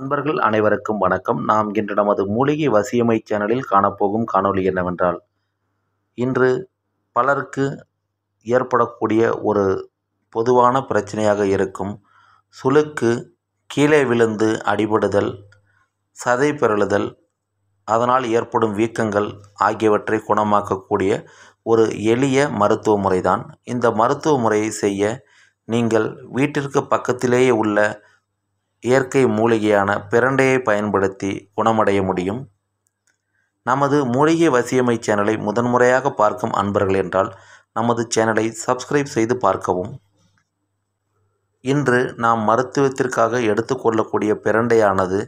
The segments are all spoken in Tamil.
நண்பர்கள் அனைவருக்கும் வணக்கம் நாம் இன்று நமது மூலிகை வசியமை சேனலில் காணப்போகும் காணொலி என்னவென்றால் இன்று பலருக்கு ஏற்படக்கூடிய ஒரு பொதுவான பிரச்சனையாக இருக்கும் சுளுக்கு கீழே விழுந்து அடிபடுதல் சதை பெருளுதல் அதனால் ஏற்படும் வீக்கங்கள் ஆகியவற்றை குணமாக்கக்கூடிய ஒரு எளிய மருத்துவ முறைதான் இந்த மருத்துவ முறையை செய்ய நீங்கள் வீட்டிற்கு பக்கத்திலேயே உள்ள இயற்கை மூலிகையான பிரண்டையை பயன்படுத்தி குணமடைய முடியும் நமது மூலிகை வசியமை சேனலை முதன்முறையாக பார்க்கும் அன்பர்கள் என்றால் நமது சேனலை சப்ஸ்கிரைப் செய்து பார்க்கவும் இன்று நாம் மருத்துவத்திற்காக எடுத்துக்கொள்ளக்கூடிய பிரண்டையானது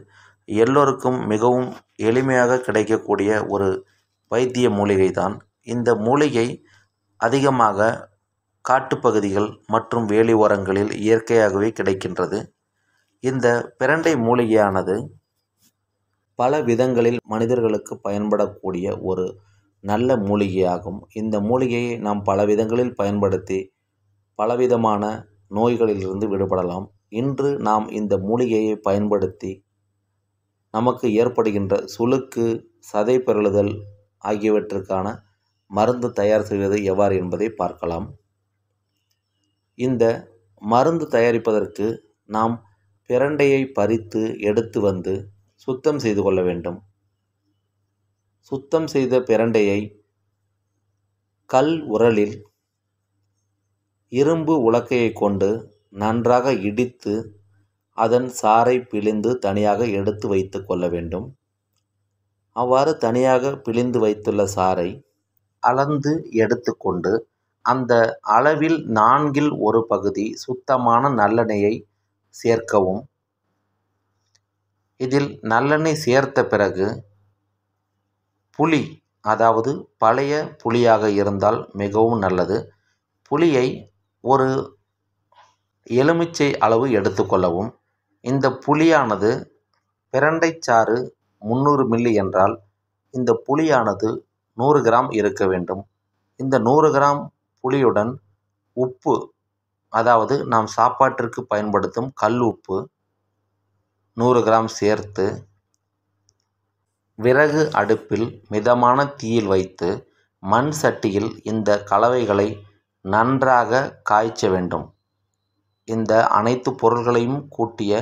எல்லோருக்கும் மிகவும் எளிமையாக கிடைக்கக்கூடிய ஒரு வைத்திய மூலிகை தான் இந்த மூலிகை அதிகமாக காட்டுப்பகுதிகள் மற்றும் வேலி ஓரங்களில் இயற்கையாகவே கிடைக்கின்றது இந்த பிரண்டை மூலிகையானது பல விதங்களில் மனிதர்களுக்கு பயன்படக்கூடிய ஒரு நல்ல மூலிகையாகும் இந்த மூலிகையை நாம் பல விதங்களில் பயன்படுத்தி பலவிதமான நோய்களிலிருந்து விடுபடலாம் இன்று நாம் இந்த மூலிகையை பயன்படுத்தி நமக்கு ஏற்படுகின்ற சுளுக்கு சதை பெருளுதல் ஆகியவற்றுக்கான மருந்து தயார் செய்வது எவ்வாறு என்பதை பார்க்கலாம் இந்த மருந்து தயாரிப்பதற்கு நாம் பிரண்டையை பறித்து எடுத்து வந்து சுத்தம் செய்து கொள்ள வேண்டும் சுத்தம் செய்த பிரண்டையை கல் உரலில் இரும்பு உலக்கையை கொண்டு நன்றாக இடித்து அதன் சாறை பிழிந்து தனியாக எடுத்து வைத்து கொள்ள வேண்டும் அவ்வாறு தனியாக பிழிந்து வைத்துள்ள சாறை அளந்து எடுத்துக்கொண்டு அந்த அளவில் நான்கில் ஒரு பகுதி சுத்தமான நல்லெண்ணெயை சேர்க்கவும் இதில் நல்லெண்ணெய் சேர்த்த பிறகு புளி அதாவது பழைய புளியாக இருந்தால் மிகவும் நல்லது புளியை ஒரு எலுமிச்சை அளவு எடுத்துக்கொள்ளவும் இந்த புளியானது பிரண்டைச்சாறு முந்நூறு மில்லி என்றால் இந்த புளியானது நூறு கிராம் இருக்க வேண்டும் இந்த நூறு கிராம் புளியுடன் உப்பு அதாவது நாம் சாப்பாட்டிற்கு பயன்படுத்தும் கல் உப்பு நூறு கிராம் சேர்த்து விறகு அடுப்பில் மிதமான தீயில் வைத்து மண் சட்டியில் இந்த கலவைகளை நன்றாக காய்ச்ச வேண்டும் இந்த அனைத்து பொருள்களையும் கூட்டிய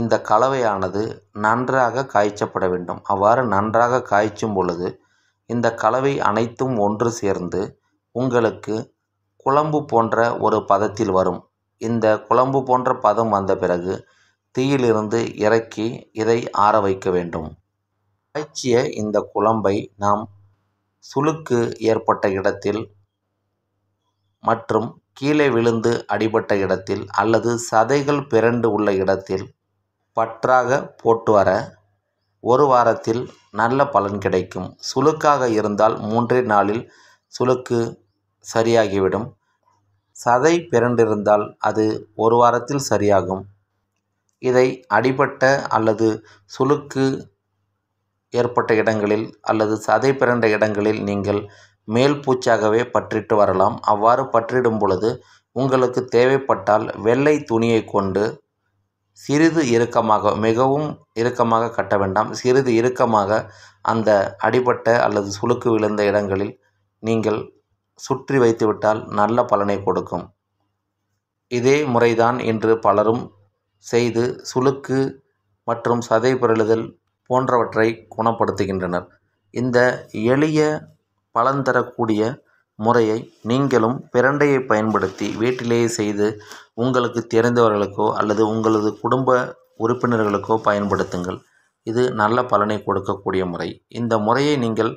இந்த கலவையானது நன்றாக காய்ச்சப்பட வேண்டும் அவ்வாறு நன்றாக காய்ச்சும் பொழுது இந்த கலவை அனைத்தும் ஒன்று சேர்ந்து உங்களுக்கு குழம்பு போன்ற ஒரு பதத்தில் வரும் இந்த குழம்பு போன்ற பதம் வந்த பிறகு தீயிலிருந்து இறக்கி இதை ஆற வைக்க வேண்டும் காய்ச்சிய இந்த குழம்பை நாம் சுளுக்கு ஏற்பட்ட இடத்தில் மற்றும் கீழே விழுந்து அடிபட்ட இடத்தில் அல்லது சதைகள் பிறண்டு உள்ள இடத்தில் பற்றாக போட்டு வர ஒரு வாரத்தில் நல்ல பலன் கிடைக்கும் சுளுக்காக இருந்தால் மூன்றே நாளில் சுளுக்கு சரியாகிவிடும் சதை பிறண்டிருந்தால் அது ஒரு வாரத்தில் சரியாகும் இதை அடிபட்ட அல்லது சுளுக்கு ஏற்பட்ட இடங்களில் அல்லது சதை பிறண்ட இடங்களில் நீங்கள் மேல் பூச்சாகவே பற்றிட்டு வரலாம் அவ்வாறு பற்றிடும் பொழுது உங்களுக்கு தேவைப்பட்டால் வெள்ளை துணியை கொண்டு சிறிது இறுக்கமாக மிகவும் இறுக்கமாக கட்ட வேண்டாம் சிறிது இறுக்கமாக அந்த அடிபட்ட அல்லது சுளுக்கு விழுந்த இடங்களில் நீங்கள் சுற்றி வைத்துவிட்டால் நல்ல பலனை கொடுக்கும் இதே முறைதான் இன்று பலரும் செய்து சுளுக்கு மற்றும் சதை பிறழுதல் போன்றவற்றை குணப்படுத்துகின்றனர் இந்த எளிய பலன் தரக்கூடிய முறையை நீங்களும் பிரண்டையை பயன்படுத்தி வீட்டிலேயே செய்து உங்களுக்கு தெரிந்தவர்களுக்கோ அல்லது உங்களது குடும்ப உறுப்பினர்களுக்கோ பயன்படுத்துங்கள் இது நல்ல பலனை கொடுக்கக்கூடிய முறை இந்த முறையை நீங்கள்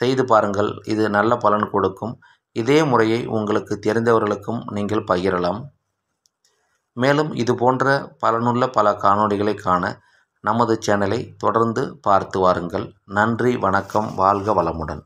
செய்து பாருங்கள் இது நல்ல பலன் கொடுக்கும் இதே முறையை உங்களுக்கு தெரிந்தவர்களுக்கும் நீங்கள் பகிரலாம் மேலும் இது போன்ற பலனுள்ள பல காணொளிகளை காண நமது சேனலை தொடர்ந்து பார்த்து வாருங்கள் நன்றி வணக்கம் வாழ்க வளமுடன்